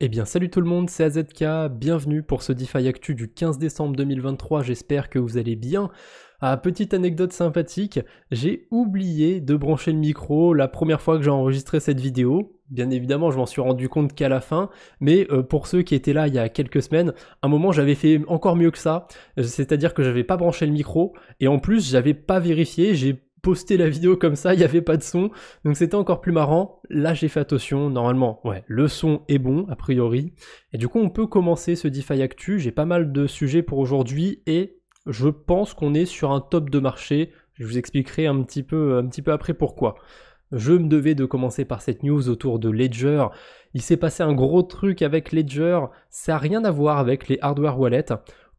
Eh bien salut tout le monde, c'est AZK, bienvenue pour ce DeFi Actu du 15 décembre 2023, j'espère que vous allez bien. Ah, petite anecdote sympathique, j'ai oublié de brancher le micro la première fois que j'ai enregistré cette vidéo. Bien évidemment, je m'en suis rendu compte qu'à la fin, mais euh, pour ceux qui étaient là il y a quelques semaines, à un moment j'avais fait encore mieux que ça, c'est-à-dire que j'avais pas branché le micro et en plus j'avais pas vérifié, j'ai poster la vidéo comme ça, il n'y avait pas de son, donc c'était encore plus marrant. Là j'ai fait attention, normalement, ouais, le son est bon, a priori. Et du coup on peut commencer ce DeFi Actu, j'ai pas mal de sujets pour aujourd'hui, et je pense qu'on est sur un top de marché, je vous expliquerai un petit peu, un petit peu après pourquoi. Je me devais de commencer par cette news autour de Ledger. Il s'est passé un gros truc avec Ledger. Ça n'a rien à voir avec les hardware wallets.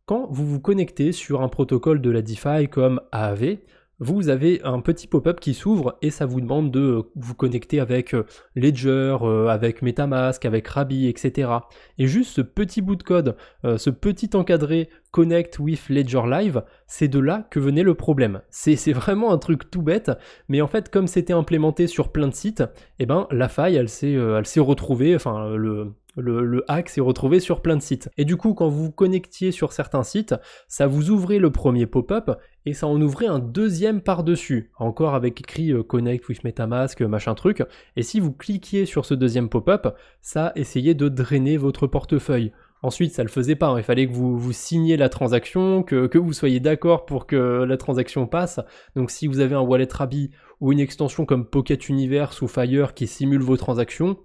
Quand vous vous connectez sur un protocole de la DeFi comme AAV, vous avez un petit pop-up qui s'ouvre et ça vous demande de euh, vous connecter avec euh, Ledger, euh, avec Metamask, avec Rabi, etc. Et juste ce petit bout de code, ce petit encadré Connect with Ledger Live, c'est de là que venait le problème. C'est vraiment un truc tout bête, mais en fait comme c'était implémenté sur plein de sites, eh ben, la faille elle s'est retrouvée, enfin le le, hack s'est retrouvé sur plein de sites. Et du coup, quand vous vous connectiez sur certains sites, ça vous ouvrait le premier pop-up et ça en ouvrait un deuxième par-dessus, encore avec écrit euh, Connect with MetaMask, euh, machin truc. Et si vous cliquiez sur ce deuxième pop-up, ça essayait de drainer votre portefeuille. Ensuite, ça le faisait pas. Hein. Il fallait que vous, signiez la transaction, que, que vous soyez d'accord pour que la transaction passe. Donc, si vous avez un wallet Rabi ou une extension comme Pocket Universe ou Fire qui simule vos transactions,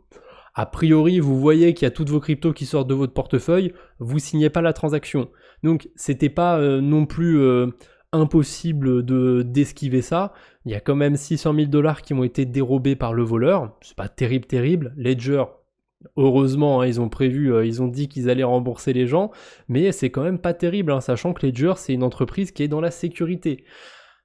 a priori, vous voyez qu'il y a toutes vos cryptos qui sortent de votre portefeuille, vous signez pas la transaction. Donc, c'était pas euh, non plus euh, impossible de d'esquiver ça. Il y a quand même 600 000 dollars qui ont été dérobés par le voleur. C'est pas terrible, terrible. Ledger, Heureusement, hein, ils ont prévu, euh, ils ont dit qu'ils allaient rembourser les gens, mais c'est quand même pas terrible, hein, sachant que Ledger, c'est une entreprise qui est dans la sécurité.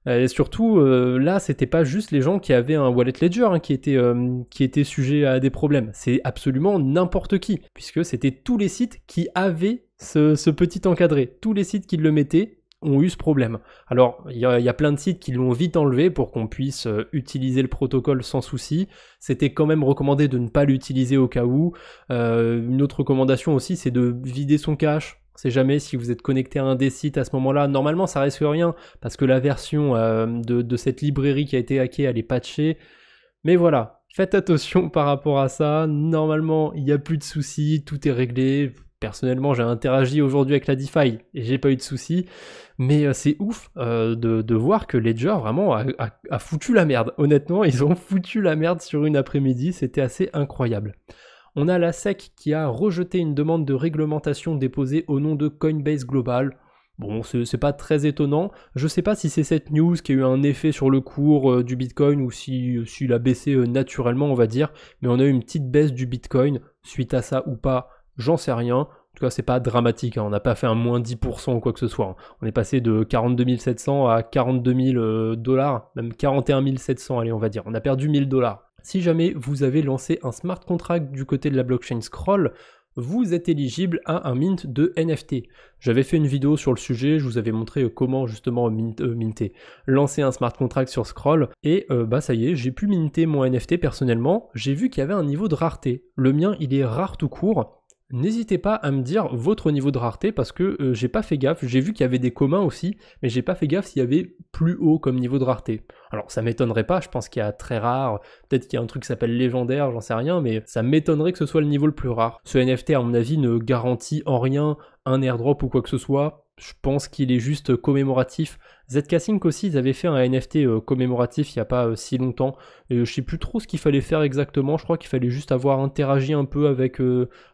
Euh, et surtout, là, euh, là, c'était pas juste les gens qui avaient un wallet ledger hein, qui, étaient, euh, qui sujets à des problèmes. C'est absolument n'importe qui, puisque c'était tous les sites qui avaient ce, petit encadré. Tous les sites qui le mettaient ont eu ce problème. Alors, il y, a plein de sites qui l'ont vite enlevé pour qu'on puisse utiliser le protocole sans souci. C'était quand même recommandé de ne pas l'utiliser au cas où. une autre recommandation aussi, c'est de vider son cache on sait jamais si vous êtes connecté à un des sites à ce moment-là. Normalement, ça risque rien parce que la version euh, de, cette librairie qui a été hackée, elle est patchée. Mais voilà, faites attention par rapport à ça. Normalement, il n'y a plus de soucis, tout est réglé. Personnellement, j'ai interagi aujourd'hui avec la DeFi et j'ai pas eu de soucis. Mais euh, c'est ouf euh, de, voir que Ledger vraiment a foutu la merde. Honnêtement, ils ont foutu la merde sur une après-midi. C'était assez incroyable on a la SEC qui a rejeté une demande de réglementation déposée au nom de Coinbase Global. Bon, c'est pas très étonnant. Je sais pas si c'est cette news qui a eu un effet sur le cours euh, du Bitcoin ou si, euh, s'il a baissé euh, naturellement, on va dire. Mais on a eu une petite baisse du Bitcoin suite à ça ou pas, j'en sais rien. En tout cas, c'est pas dramatique. Hein. On n'a pas fait un moins 10% ou quoi que ce soit. Hein. On est passé de 42 700 à 42 000 dollars, même 41 700, allez, on va dire. On a perdu 1000 dollars si jamais vous avez lancé un smart contract du côté de la blockchain Scroll, vous êtes éligible à un mint de NFT. J'avais fait une vidéo sur le sujet, je vous avais montré euh, comment justement euh, minter, lancer un smart contract sur Scroll, et euh, bah ça y est, j'ai pu minter mon NFT personnellement, j'ai vu qu'il y avait un niveau de rareté. Le mien, il est rare tout court, N'hésitez pas à me dire votre niveau de rareté parce que euh, j'ai pas fait gaffe, j'ai vu qu'il y avait des communs aussi, mais j'ai pas fait gaffe s'il y avait plus haut comme niveau de rareté. Alors ça m'étonnerait pas, je pense qu'il y a très rare, peut-être qu'il y a un truc qui s'appelle légendaire, j'en sais rien, mais ça m'étonnerait que ce soit le niveau le plus rare. Ce NFT à mon avis ne garantit en rien un airdrop ou quoi que ce soit, je pense qu'il est juste commémoratif ZK Sync aussi, ils avaient fait un NFT euh, commémoratif il n'y a pas euh, si longtemps. Et euh, je sais plus trop ce qu'il fallait faire exactement. Je crois qu'il fallait juste avoir interagi un peu avec,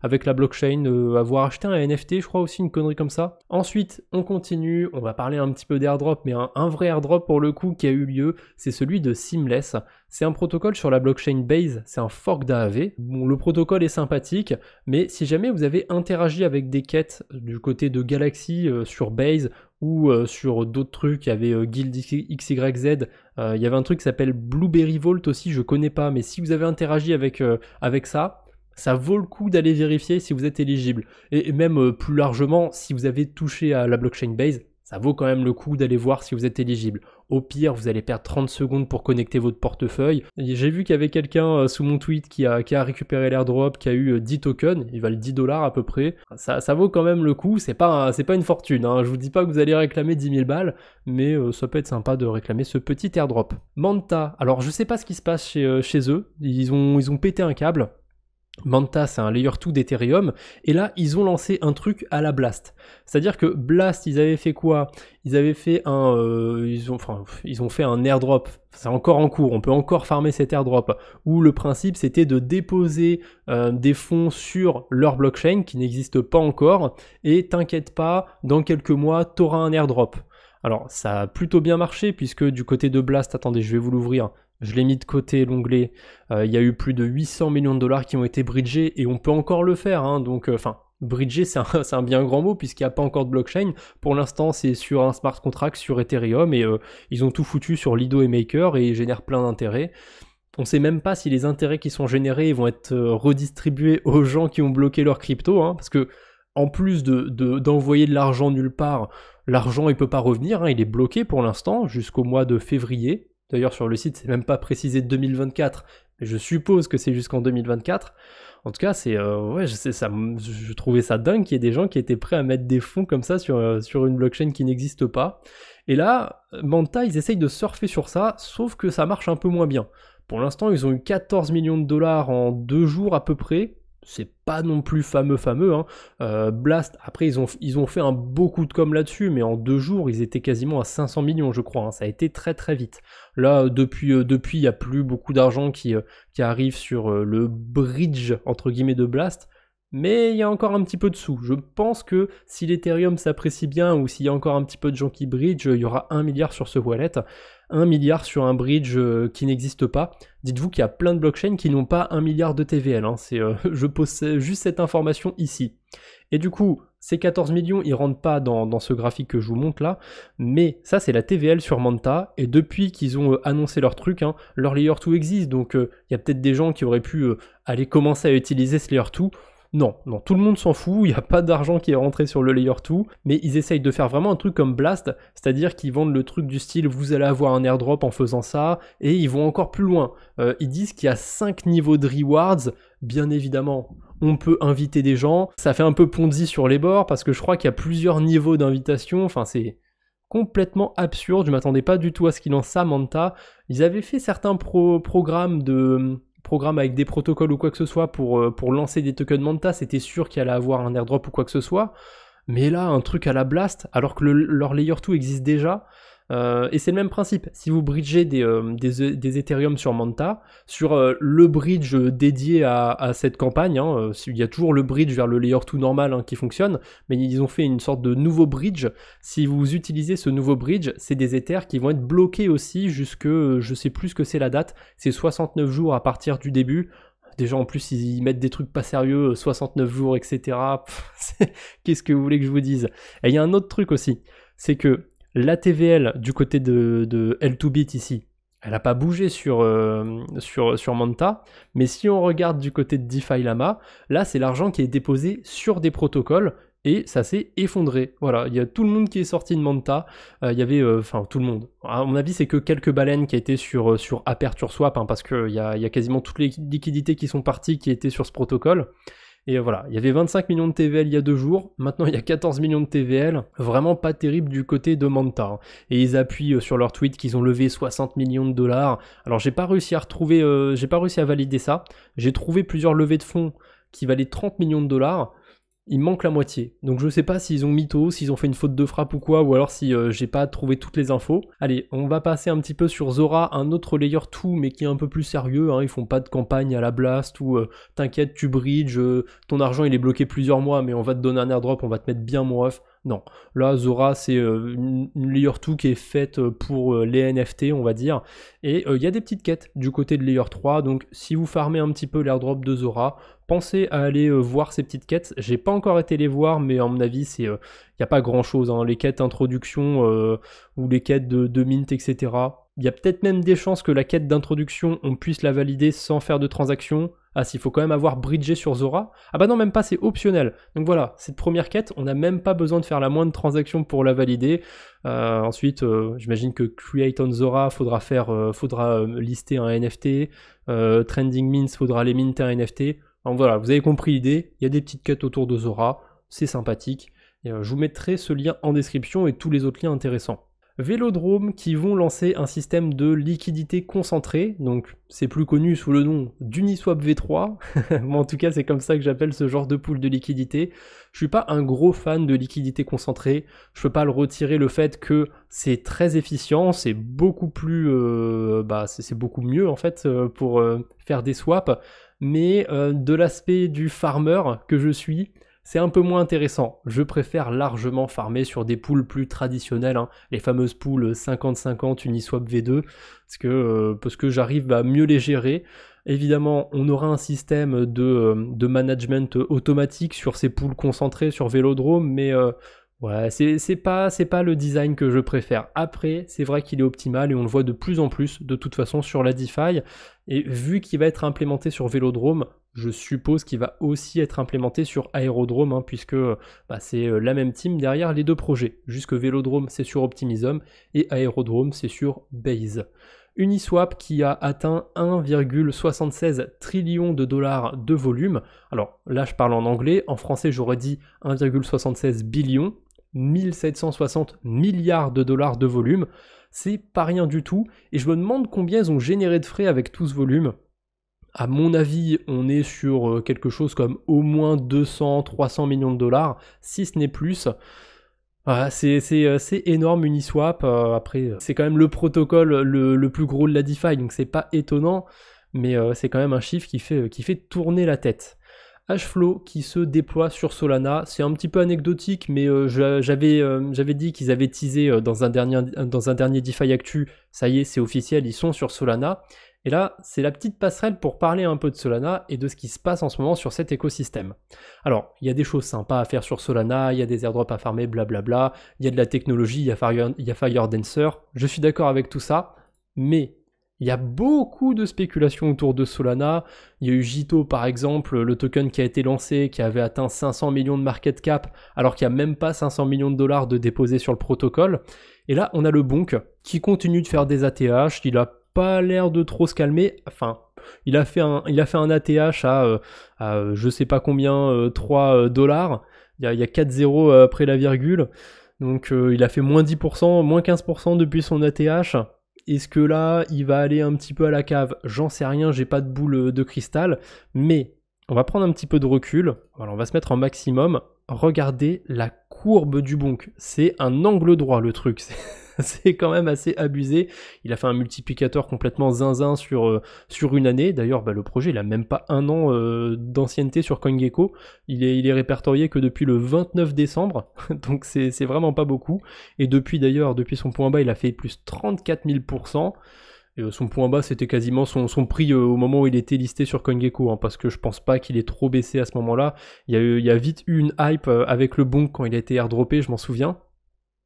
avec la blockchain, avoir acheté un NFT, je crois aussi une connerie comme ça. Ensuite, on continue, on va parler un petit peu d'airdrop, mais un, vrai airdrop pour le coup qui a eu lieu, c'est celui de Seamless. C'est un protocole sur la blockchain Base, c'est un fork d'AAV. Bon, le protocole est sympathique, mais si jamais vous avez interagi avec des quêtes du côté de Galaxy sur Base ou euh, sur d'autres trucs, il y avait euh, Guild XYZ, euh, il y avait un truc qui s'appelle Blueberry Vault aussi, je connais pas, mais si vous avez interagi avec, avec ça, ça vaut le coup d'aller vérifier si vous êtes éligible. et même plus largement, si vous avez touché à la blockchain base, ça vaut quand même le coup d'aller voir si vous êtes éligible. Au pire, vous allez perdre 30 secondes pour connecter votre portefeuille. J'ai vu qu'il y avait quelqu'un euh, sous mon tweet qui a, récupéré l'airdrop, qui a eu 10 euh, tokens, ils valent 10 dollars à peu près. Ça, vaut quand même le coup, c'est pas, pas une fortune. Hein. Je vous dis pas que vous allez réclamer 10 000 balles, mais euh, ça peut être sympa de réclamer ce petit airdrop. Manta, alors je sais pas ce qui se passe chez, eux, ils ont pété un câble. Manta, c'est un layer 2 d'Ethereum. Et là, ils ont lancé un truc à la Blast. C'est-à-dire que Blast, ils avaient fait quoi Ils avaient fait un. Euh, ils, ont, fait un airdrop. C'est encore en cours. On peut encore farmer cet airdrop. Où le principe, c'était de déposer euh, des fonds sur leur blockchain qui n'existe pas encore. Et t'inquiète pas, dans quelques mois, t'auras un airdrop. Alors, ça a plutôt bien marché puisque du côté de Blast, attendez, je vais vous l'ouvrir. Je l'ai mis de côté, l'onglet. Euh, il y a eu plus de 800 millions de dollars qui ont été bridgés et on peut encore le faire. Hein. donc, euh, enfin, bridger, c'est un, bien grand mot puisqu'il n'y a pas encore de blockchain. Pour l'instant, c'est sur un smart contract, sur Ethereum et euh, ils ont tout foutu sur Lido et Maker et ils génèrent plein d'intérêts. On ne sait même pas si les intérêts qui sont générés vont être redistribués aux gens qui ont bloqué leur crypto. Hein, parce que, en plus d'envoyer de, l'argent nulle part, l'argent il peut pas revenir, hein. il est bloqué pour l'instant jusqu'au mois de février, D'ailleurs, sur le site, c'est même pas précisé 2024. Mais je suppose que c'est jusqu'en 2024. En tout cas, c'est euh, ouais, je, ça, je trouvais ça dingue qu'il y ait des gens qui étaient prêts à mettre des fonds comme ça sur, euh, sur une blockchain qui n'existe pas. Et là, euh, Manta, ils essayent de surfer sur ça, sauf que ça marche un peu moins bien. Pour l'instant, ils ont eu 14 millions de dollars en deux jours à peu près, c'est pas non plus fameux fameux. Hein. Euh, Blast, après ils ont, ils ont fait un beau coup de com là-dessus, mais en deux jours ils étaient quasiment à 500 millions je crois, hein. ça a été très très vite. Là euh, depuis euh, depuis il n'y a plus beaucoup d'argent qui, qui arrive sur le bridge entre guillemets de Blast, mais il y a encore un petit peu de sous. Je pense que si l'Ethereum s'apprécie bien ou s'il y a encore un petit peu de gens qui bridge, il y aura 1 milliard sur ce wallet, 1 milliard sur un bridge euh, qui n'existe pas. Dites-vous qu'il y a plein de blockchains qui n'ont pas 1 milliard de TVL. Hein. Euh, je pose juste cette information ici. Et du coup, ces 14 millions, ils rentrent pas dans, ce graphique que je vous montre là, mais ça c'est la TVL sur Manta, et depuis qu'ils ont euh, annoncé leur truc, hein, leur layer 2 existe, donc il y a peut-être des gens qui auraient pu aller commencer à utiliser ce layer 2, non, non, tout le monde s'en fout, il n'y a pas d'argent qui est rentré sur le layer 2, mais ils essayent de faire vraiment un truc comme Blast, c'est-à-dire qu'ils vendent le truc du style vous allez avoir un airdrop en faisant ça, et ils vont encore plus loin. Euh, ils disent qu'il y a 5 niveaux de rewards, bien évidemment on peut inviter des gens. Ça fait un peu Ponzi sur les bords parce que je crois qu'il y a plusieurs niveaux d'invitation. Enfin, c'est complètement absurde. Je m'attendais pas du tout à ce qu'il en samantha Manta. Ils avaient fait certains programmes de programme avec des protocoles ou quoi que ce soit pour, euh, pour lancer des tokens Manta, c'était sûr qu'il allait avoir un airdrop ou quoi que ce soit. Mais là, un truc à la blast, alors que leur layer 2 existe déjà, euh, et c'est le même principe. Si vous bridgez des, euh, e, des, Ethereum sur Manta, sur euh, le bridge dédié à, cette campagne, hein, il y a toujours le bridge vers le layer 2 normal hein, qui fonctionne, mais ils ont fait une sorte de nouveau bridge. Si vous utilisez ce nouveau bridge, c'est des Ethers qui vont être bloqués aussi jusque, je sais plus ce que c'est la date, c'est 69 jours à partir du début. Déjà en plus ils mettent des trucs pas sérieux, 69 jours, etc. Qu'est-ce que vous voulez que je vous dise Et il y a un autre truc aussi, c'est que la TVL du côté de, L2Bit ici, elle n'a pas bougé sur, euh, sur, sur, Manta, mais si on regarde du côté de DeFi Lama, là c'est l'argent qui est déposé sur des protocoles et ça s'est effondré. Voilà, il y a tout le monde qui est sorti de Manta, euh, il y avait, euh, enfin tout le monde. À mon avis, c'est que quelques baleines qui étaient sur, sur Aperture Swap, hein, parce qu'il y y a quasiment toutes les liquidités qui sont parties qui étaient sur ce protocole. Et voilà, il y avait 25 millions de TVL il y a deux jours, maintenant il y a 14 millions de TVL, vraiment pas terrible du côté de Manta. Hein. Et ils appuient euh, sur leur tweet qu'ils ont levé 60 millions de dollars. Alors j'ai pas réussi à retrouver, euh, j'ai pas réussi à valider ça. J'ai trouvé plusieurs levées de fonds qui valaient 30 millions de dollars il manque la moitié. Donc je sais pas s'ils ont mytho, s'ils ont fait une faute de frappe ou quoi, ou alors si euh, j'ai pas trouvé toutes les infos. Allez, on va passer un petit peu sur Zora, un autre layer 2, mais qui est un peu plus sérieux. Hein. Ils font pas de campagne à la blast ou euh, t'inquiète, tu bridge, euh, ton argent il est bloqué plusieurs mois, mais on va te donner un airdrop, on va te mettre bien mon off. Non. Là, Zora, c'est euh, une layer 2 qui est faite euh, pour euh, les NFT, on va dire. Et il y a des petites quêtes du côté de layer 3. Donc, si vous farmez un petit peu l'airdrop de Zora, pensez à aller voir ces petites quêtes. J'ai pas encore été les voir, mais à mon avis, c'est il n'y a pas grand chose. Hein. Les quêtes introduction ou les quêtes de mint, etc il y a peut-être même des chances que la quête d'introduction, on puisse la valider sans faire de transaction. Ah, s'il faut quand même avoir bridgé sur Zora. Ah bah non, même pas, c'est optionnel. Donc voilà, cette première quête, on n'a même pas besoin de faire la moindre transaction pour la valider. Euh, ensuite, euh, j'imagine que Create on Zora, faudra faire, euh, faudra lister un NFT. trending means faudra les minter un NFT. Donc voilà, vous avez compris l'idée. Il y a des petites quêtes autour de Zora. C'est sympathique. je vous mettrai ce lien en description et tous les autres liens intéressants. Vélodrome qui vont lancer un système de liquidité concentrée, donc c'est plus connu sous le nom d'Uniswap V3, moi en tout cas c'est comme ça que j'appelle ce genre de pool de liquidité. Je suis pas un gros fan de liquidité concentrée, je peux pas le retirer le fait que c'est très efficient, c'est beaucoup plus, euh, bah c'est beaucoup mieux en fait euh, pour euh, faire des swaps, mais de l'aspect du farmer que je suis, c'est un peu moins intéressant. Je préfère largement farmer sur des poules plus traditionnelles, hein. les fameuses poules 50-50 Uniswap V2, parce que, euh, que j'arrive à mieux les gérer. Évidemment, on aura un système de, euh, management automatique sur ces poules concentrées sur Vélodrome, mais euh, ouais, c'est pas, pas le design que je préfère. Après, c'est vrai qu'il est optimal et on le voit de plus en plus de toute façon sur la DeFi. Et vu qu'il va être implémenté sur Vélodrome, je suppose qu'il va aussi être implémenté sur Aérodrome, hein, puisque euh, bah, c'est euh, la même team derrière les deux projets. Jusque Vélodrome, c'est sur Optimism, et Aérodrome, c'est sur Base. Uniswap qui a atteint 1,76 trillion de dollars de volume. Alors là, je parle en anglais. En français, j'aurais dit 1,76 billion. 1760 milliards de dollars de volume. C'est pas rien du tout. Et je me demande combien ils ont généré de frais avec tout ce volume à mon avis, on est sur euh, quelque chose comme au moins 200, 300 millions de dollars, si ce n'est plus. Euh, c'est énorme Uniswap. Euh, après, c'est quand même le protocole le, plus gros de la DeFi, donc c'est pas étonnant, mais c'est quand même un chiffre qui fait, qui fait tourner la tête. Hashflow qui se déploie sur Solana. C'est un petit peu anecdotique, mais j'avais dit qu'ils avaient teasé dans un, dernier, dans un dernier DeFi Actu. Ça y est, c'est officiel, ils sont sur Solana. Et là, c'est la petite passerelle pour parler un peu de Solana et de ce qui se passe en ce moment sur cet écosystème. Alors, il y a des choses sympas à faire sur Solana, il y a des airdrops à farmer, blablabla, il y a de la technologie, il y a Fire, Fire Dancer, je suis d'accord avec tout ça, mais il y a beaucoup de spéculations autour de Solana. Il y a eu Jito par exemple, le token qui a été lancé, qui avait atteint 500 millions de market cap, alors qu'il n'y a même pas 500 millions de dollars de déposés sur le protocole. Et là, on a le Bonk qui continue de faire des ATH, il a pas l'air de trop se calmer. Enfin, il a fait un, il a fait un ATH à, euh, euh, je sais pas combien, 3 euh, dollars. Il y a, 4-0 après la virgule. Donc il a fait moins 10%, moins 15% depuis son ATH. Est-ce que là, il va aller un petit peu à la cave J'en sais rien, j'ai pas de boule de cristal. Mais on va prendre un petit peu de recul. Alors, on va se mettre en maximum. Regardez la courbe du bonk. C'est un angle droit le truc. C'est... c'est quand même assez abusé. Il a fait un multiplicateur complètement zinzin sur, euh, sur une année. D'ailleurs, bah, le projet, il même pas un an euh, d'ancienneté sur CoinGecko. Il est, il est répertorié que depuis le 29 décembre, donc c'est vraiment pas beaucoup. Et depuis d'ailleurs, depuis son point bas, il a fait plus 34 000%. Euh, son point bas, c'était quasiment son, prix au moment où il était listé sur CoinGecko, hein, parce que je pense pas qu'il ait trop baissé à ce moment-là. Il y, a vite eu une hype avec le bon quand il a été airdroppé, je m'en souviens.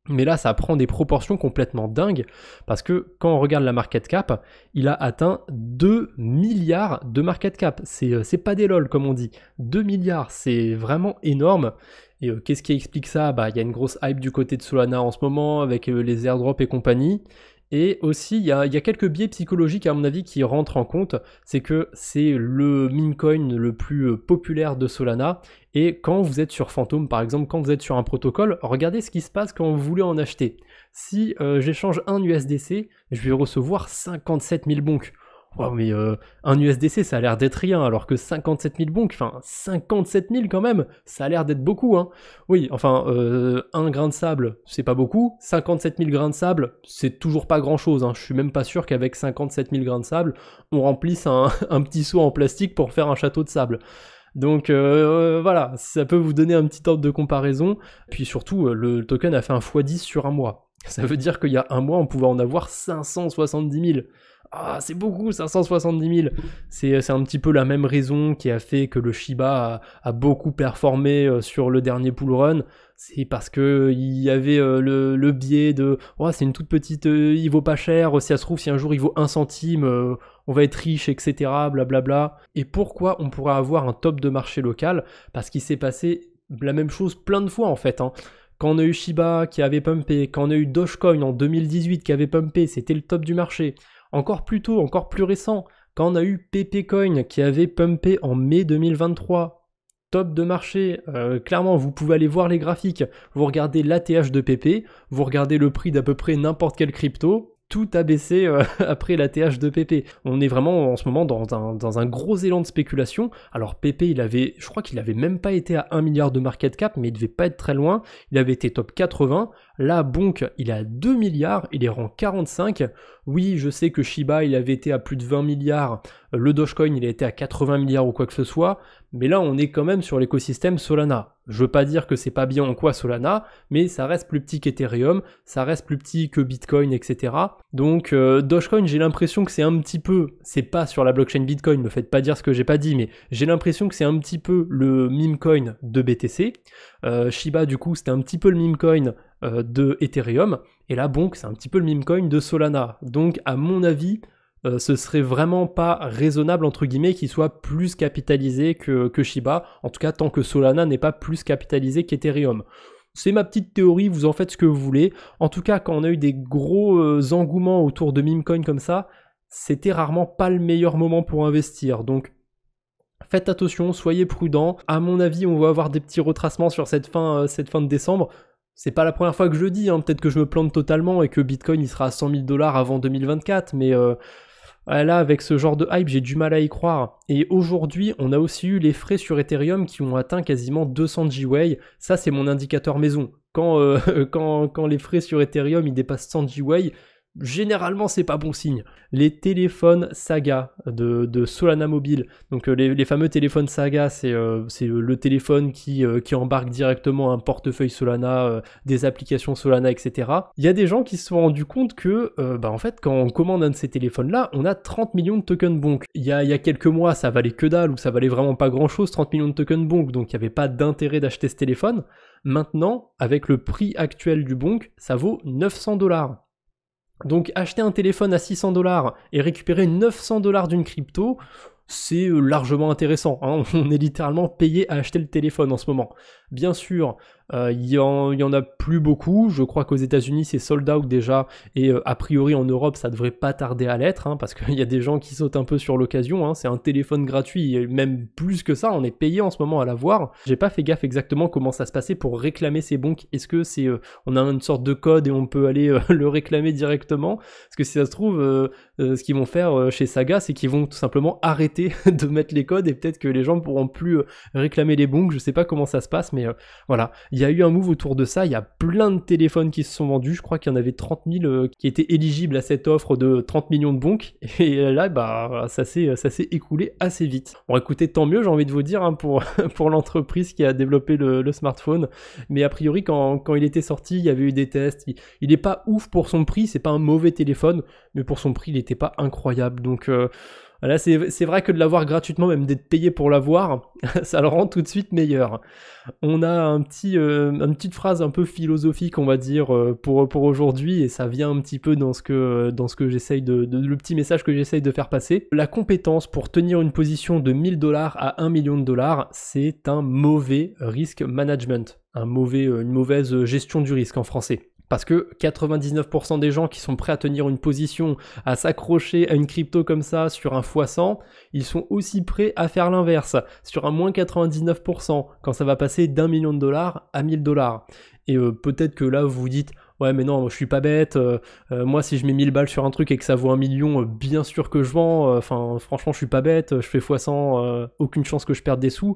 Mais là, ça prend des proportions complètement dingues parce que quand on regarde la market cap, il a atteint 2 milliards de market cap. C'est euh, pas des lol comme on dit. 2 milliards, c'est vraiment énorme. Et euh, qu'est-ce qui explique ça Bah, il y a une grosse hype du côté de Solana en ce moment avec euh, les airdrops et compagnie. Et aussi, il y, a, quelques biais psychologiques, à mon avis, qui rentrent en compte. C'est que c'est le mincoin le plus euh, populaire de Solana. Et quand vous êtes sur Phantom, par exemple, quand vous êtes sur un protocole, regardez ce qui se passe quand vous voulez en acheter. Si euh, j'échange un USDC, je vais recevoir 57 000 bonks. « Oh mais euh, un USDC, ça a l'air d'être rien, alors que 57 000 bonks, enfin 57 000 quand même, ça a l'air d'être beaucoup. Hein. Oui, enfin, euh, un grain de sable, c'est pas beaucoup. 57 000 grains de sable, c'est toujours pas grand chose. Hein. Je suis même pas sûr qu'avec 57 000 grains de sable, on remplisse un, petit seau en plastique pour faire un château de sable. Donc euh, voilà, ça peut vous donner un petit ordre de comparaison. Puis surtout, le token a fait un x10 sur un mois. Ça veut dire qu'il y a un mois, on pouvait en avoir 570 000. Ah, c'est beaucoup, 570 000. Euh, c'est un petit peu la même raison qui a fait que le Shiba a, beaucoup performé euh, sur le dernier pool run. C'est parce que il y avait euh, le, biais de oh, c'est une toute petite, il vaut pas cher. Si ça se trouve, si un jour il vaut un centime, on va être riche, etc. Blablabla. Et pourquoi on pourrait avoir un top de marché local Parce qu'il s'est passé la même chose plein de fois en fait. Hein. quand on a eu Shiba qui avait pumpé, quand on a eu Dogecoin en 2018 qui avait pumpé, c'était le top du marché. Encore plus tôt, encore plus récent, quand on a eu PP Coin qui avait pumpé en mai 2023, top de marché, euh, clairement vous pouvez aller voir les graphiques, vous regardez l'ATH de PP, vous regardez le prix d'à peu près n'importe quelle crypto, tout a baissé euh, après l'ATH de PP. On est vraiment en ce moment dans un, dans un, gros élan de spéculation. Alors PP, il avait, je crois qu'il avait même pas été à 1 milliard de market cap, mais il devait pas être très loin. Il avait été top 80. Là, Bonk, il est à 2 milliards, il est rang 45. Oui, je sais que Shiba, il avait été à plus de 20 milliards, euh, le Dogecoin, il a été à 80 milliards ou quoi que ce soit, mais là, on est quand même sur l'écosystème Solana. Je veux pas dire que c'est pas bien en quoi Solana, mais ça reste plus petit qu'Ethereum, ça reste plus petit que Bitcoin, etc. Donc, euh, Dogecoin, j'ai l'impression que c'est un petit peu, c'est pas sur la blockchain Bitcoin, me faites pas dire ce que j'ai pas dit, mais j'ai l'impression que c'est un petit peu le meme coin de BTC. Euh, Shiba, du coup, c'était un petit peu le meme coin euh, de Ethereum. Et là, bon c'est un petit peu le meme coin de Solana. Donc, à mon avis, euh, ce serait vraiment pas raisonnable, entre guillemets, qu'il soit plus capitalisé que, Shiba. En tout cas, tant que Solana n'est pas plus capitalisé qu'Ethereum. C'est ma petite théorie, vous en faites ce que vous voulez. En tout cas, quand on a eu des gros euh, engouements autour de coin comme ça, c'était rarement pas le meilleur moment pour investir. Donc faites attention, soyez prudent À mon avis, on va avoir des petits retracements sur cette fin, cette fin de décembre c'est pas la première fois que je le dis, hein. peut-être que je me plante totalement et que Bitcoin il sera à 100 000 dollars avant 2024, mais euh, ah là avec ce genre de hype j'ai du mal à y croire. Et aujourd'hui on a aussi eu les frais sur Ethereum qui ont atteint quasiment 200 G-Way. ça c'est mon indicateur maison. Euh, quand, quand, les frais sur Ethereum ils dépassent 100 G-Way généralement c'est pas bon signe. Les téléphones Saga de, Solana Mobile, donc euh, les, fameux téléphones Saga, c'est euh, euh, le téléphone qui, embarque directement un portefeuille Solana, des applications Solana, etc. Il y a des gens qui se sont rendus compte que, bah, en fait, quand on commande un de ces téléphones-là, on a 30 millions de tokens bonk. Il y a, y a quelques mois, ça valait que dalle ou ça valait vraiment pas grand-chose, 30 millions de tokens bonk, donc il n'y avait pas d'intérêt d'acheter ce téléphone. Maintenant, avec le prix actuel du bonk, ça vaut 900 dollars. Donc acheter un téléphone à 600 dollars et récupérer 900 dollars d'une crypto, c'est euh, largement intéressant. Hein. On est littéralement payé à acheter le téléphone en ce moment. Bien sûr, euh, il y, en, a plus beaucoup. Je crois qu'aux États-Unis, c'est sold out déjà. Et euh, a priori, en Europe, ça devrait pas tarder à l'être. Hein, parce qu'il y a des gens qui sautent un peu sur l'occasion. Hein. C'est un téléphone gratuit. même plus que ça, on est payé en ce moment à l'avoir. J'ai pas fait gaffe exactement comment ça se passait pour réclamer ces bons. Est-ce que c'est. on a une sorte de code et on peut aller le réclamer directement Parce que si ça se trouve, ce qu'ils vont faire chez Saga, c'est qu'ils vont tout simplement arrêter de mettre les codes et peut-être que les gens pourront plus euh, réclamer les bons Je sais pas comment ça se passe, mais euh, voilà. Il y a eu un move autour de ça. Il y a plein de téléphones qui se sont vendus. Je crois qu'il y en avait 30 000 euh, qui étaient éligibles à cette offre de 30 millions de bonks Et là, bah, ça s'est, ça écoulé assez vite. Bon, écoutez, tant mieux, j'ai envie de vous dire, hein, pour, pour l'entreprise qui a développé le, smartphone. Mais a priori, quand, quand il était sorti, il y avait eu des tests. Il n'est pas ouf pour son prix. C'est pas un mauvais téléphone, mais pour son prix, il n'était pas incroyable. Donc, voilà, c'est vrai que de l'avoir gratuitement, même d'être payé pour l'avoir, ça le rend tout de suite meilleur. On a un petit, euh, une petite phrase un peu philosophique, on va dire, euh, pour, pour aujourd'hui, et ça vient un petit peu dans ce que, dans ce que j'essaye de, le petit message que j'essaye de faire passer. La compétence pour tenir une position de 1000 dollars à 1 million de dollars, c'est un mauvais risk management. Un mauvais, euh, une mauvaise gestion du risque en français. Parce que 99% des gens qui sont prêts à tenir une position, à s'accrocher à une crypto comme ça sur un x100, ils sont aussi prêts à faire l'inverse, sur un moins 99%, quand ça va passer d'un million de dollars à 1000 dollars. Et euh, peut-être que là, vous vous dites, ouais mais non je suis pas bête euh, euh, moi si je mets 1000 balles sur un truc et que ça vaut un million bien sûr que je vends enfin franchement je suis pas bête je fais x100 aucune chance que je perde des sous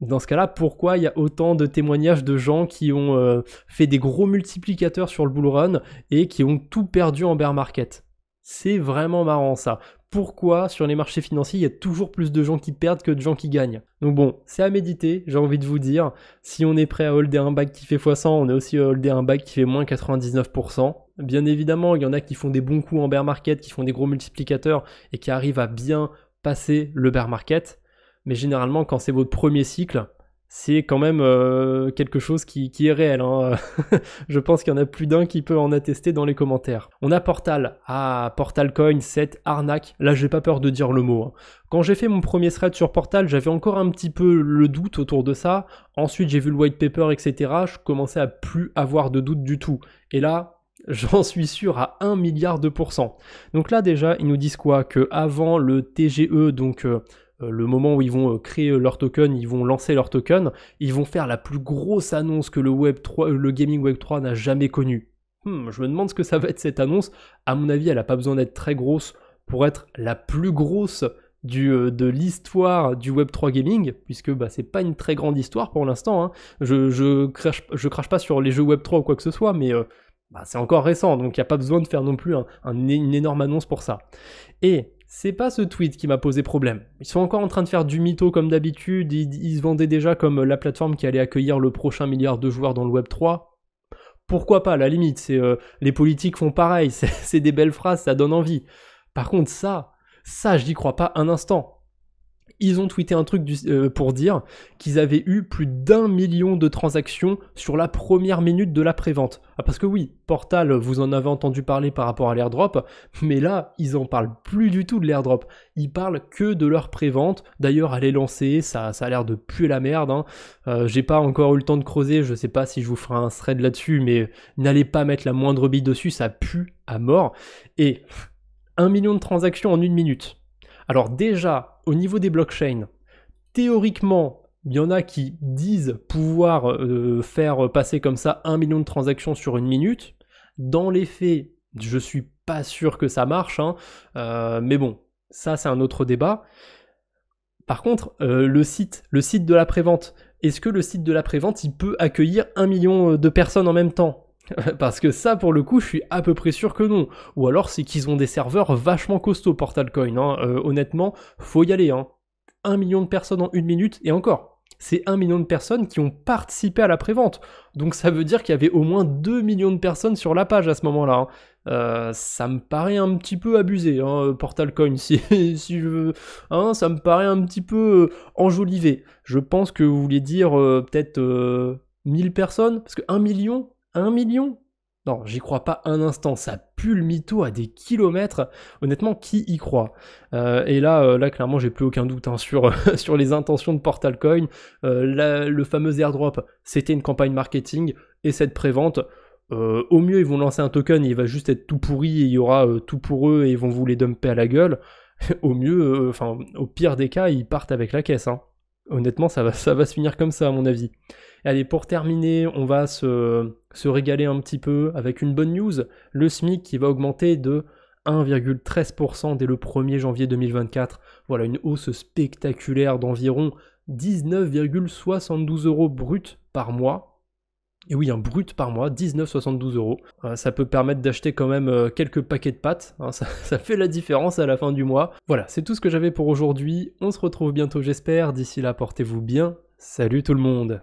dans ce cas-là, pourquoi il y a autant de témoignages de gens qui ont euh, fait des gros multiplicateurs sur le bull run et qui ont tout perdu en bear market C'est vraiment marrant ça. Pourquoi sur les marchés financiers, il y a toujours plus de gens qui perdent que de gens qui gagnent Donc bon, c'est à méditer, j'ai envie de vous dire. Si on est prêt à holder un bac qui fait x100, on est aussi à holder un bac qui fait moins 99%. Bien évidemment, il y en a qui font des bons coups en bear market, qui font des gros multiplicateurs et qui arrivent à bien passer le bear market mais généralement, quand c'est votre premier cycle, c'est quand même euh, quelque chose qui, est réel. Hein. Je pense qu'il y en a plus d'un qui peut en attester dans les commentaires. On a Portal. Ah, Portal Coin, cette arnaque. Là, j'ai pas peur de dire le mot. Hein. Quand j'ai fait mon premier thread sur Portal, j'avais encore un petit peu le doute autour de ça. Ensuite, j'ai vu le white paper, etc. Je commençais à plus avoir de doute du tout. Et là, j'en suis sûr à 1 milliard de pourcents. Donc là déjà, ils nous disent quoi Que avant le TGE, donc euh, euh, le moment où ils vont euh, créer euh, leur token, ils vont lancer leur token, ils vont faire la plus grosse annonce que le, Web 3, le gaming Web 3 n'a jamais connue. Hmm, je me demande ce que ça va être cette annonce. À mon avis, elle n'a pas besoin d'être très grosse pour être la plus grosse du, de l'histoire du Web3 gaming, puisque bah, c'est pas une très grande histoire pour l'instant. Hein. Je, je, crache, pas sur les jeux Web3 ou quoi que ce soit, mais bah, c'est encore récent, donc il n'y a pas besoin de faire non plus une énorme annonce pour ça. Et c'est pas ce tweet qui m'a posé problème. Ils sont encore en train de faire du mytho comme d'habitude, ils, se vendaient déjà comme euh, la plateforme qui allait accueillir le prochain milliard de joueurs dans le Web 3. Pourquoi pas, la limite, c'est euh, les politiques font pareil, c'est des belles phrases, ça donne envie. Par contre, ça, ça, je n'y crois pas un instant ils ont tweeté un truc euh, pour dire qu'ils avaient eu plus d'un million de transactions sur la première minute de la prévente. Ah, parce que oui, Portal, vous en avez entendu parler par rapport à l'airdrop, mais là, ils en parlent plus du tout de l'airdrop. Ils parlent que de leur prévente. D'ailleurs, elle est lancée, ça, ça a l'air de puer la merde. Hein. Euh, j'ai pas encore eu le temps de creuser, je sais pas si je vous ferai un thread là-dessus, mais n'allez pas mettre la moindre bille dessus, ça pue à mort. Et un million de transactions en une minute. Alors déjà, au niveau des blockchains, théoriquement, il y en a qui disent pouvoir euh, faire passer comme ça un million de transactions sur une minute. Dans les faits, je suis pas sûr que ça marche, hein. euh, mais bon, ça c'est un autre débat. Par contre, euh, le site, le site de la prévente, est-ce que le site de la prévente, il peut accueillir un million de personnes en même temps Parce que ça, pour le coup, je suis à peu près sûr que non. Ou alors, c'est qu'ils ont des serveurs vachement costauds, PortalCoin. Hein. Euh, honnêtement, faut y aller. Hein. Un million de personnes en une minute, et encore. C'est un million de personnes qui ont participé à la prévente. Donc ça veut dire qu'il y avait au moins 2 millions de personnes sur la page à ce moment-là. Hein. Euh, ça me paraît un petit peu abusé, hein, PortalCoin, si, je veux. Hein, ça me paraît un petit peu euh, enjolivé. Je pense que vous voulez dire peut-être 1000 personnes, parce que 1 million, 1 million non, j'y crois pas un instant, ça pue le mytho à des kilomètres. Honnêtement, qui y croit euh, Et là, euh, là clairement, j'ai plus aucun doute hein, sur, sur les intentions de Portal Coin. Euh, le fameux airdrop, c'était une campagne marketing, et cette prévente, au mieux, ils vont lancer un token, et il va juste être tout pourri, et il y aura tout pour eux, et ils vont vous les dumper à la gueule. au mieux, enfin, au pire des cas, ils partent avec la caisse. Hein. Honnêtement, ça va, ça va se finir comme ça, à mon avis. Allez, pour terminer, on va se, régaler un petit peu avec une bonne news. Le SMIC qui va augmenter de 1,13% dès le 1er janvier 2024. Voilà une hausse spectaculaire d'environ 19,72 euros brut par mois. Et oui, un brut par mois, 19,72 euros. Euh, ça peut permettre d'acheter quand même euh, quelques paquets de pâtes. Hein. ça, fait la différence à la fin du mois. Voilà, c'est tout ce que j'avais pour aujourd'hui. On se retrouve bientôt, j'espère. D'ici là, portez-vous bien. Salut tout le monde